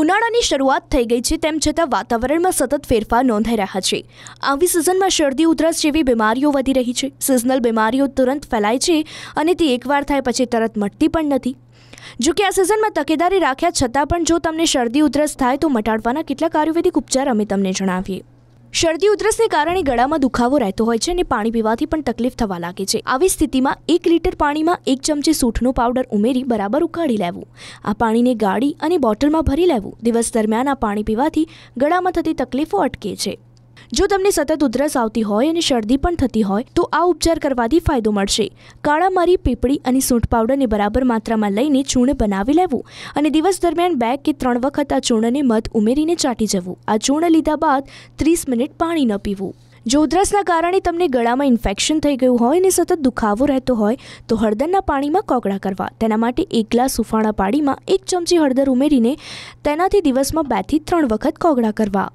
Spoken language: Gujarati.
ઉનાળાની શરૂઆત થઈ ગઈ છે તેમ છતાં વાતાવરણમાં સતત ફેરફાર નોંધાઈ રહ્યા છે આવી સિઝનમાં શરદી ઉધરસ જેવી બીમારીઓ વધી રહી છે સિઝનલ બીમારીઓ તુરંત ફેલાય છે અને તે એકવાર થાય પછી તરત મટતી પણ નથી જો કે આ સિઝનમાં તકેદારી રાખ્યા છતાં પણ જો તમને શરદી ઉધરસ થાય તો મટાડવાના કેટલાક આયુર્વેદિક ઉપચાર અમે તમને જણાવીએ શરદી ઉધરસને કારણે ગળામાં દુખાવો રહેતો હોય છે અને પાણી પીવાથી પણ તકલીફ થવા લાગે છે આવી સ્થિતિમાં એક લીટર પાણીમાં એક ચમચી સૂંઠનો પાવડર ઉમેરી બરાબર ઉકાળી લેવું આ પાણીને ગાળી અને બોટલમાં ભરી લેવું દિવસ દરમિયાન આ પાણી પીવાથી ગળામાં થતી તકલીફો અટકે છે જો તમને સતત ઉધરસ આવતી હોય અને શરદી પણ થતી હોય તો આ ઉપચાર કરવાથી ફાયદો મળશે કાળા મારી પીપળી અને સૂંઠ પાવડરને બરાબર માત્રામાં લઈને ચૂર્ણ બનાવી લેવું અને દિવસ દરમિયાન બે કે ત્રણ વખત આ ચૂર્ણને મધ ઉમેરીને ચાટી જવું આ ચૂર્ણ લીધા બાદ ત્રીસ મિનિટ પાણી ન પીવું જો ઉધરસના કારણે તમને ગળામાં ઇન્ફેક્શન થઈ ગયું હોય અને સતત દુખાવો રહેતો હોય તો હળદરના પાણીમાં કોગળા કરવા તેના માટે એક ગ્લાસ સુફાણા પાણીમાં એક ચમચી હળદર ઉમેરીને તેનાથી દિવસમાં બેથી ત્રણ વખત કોગળા કરવા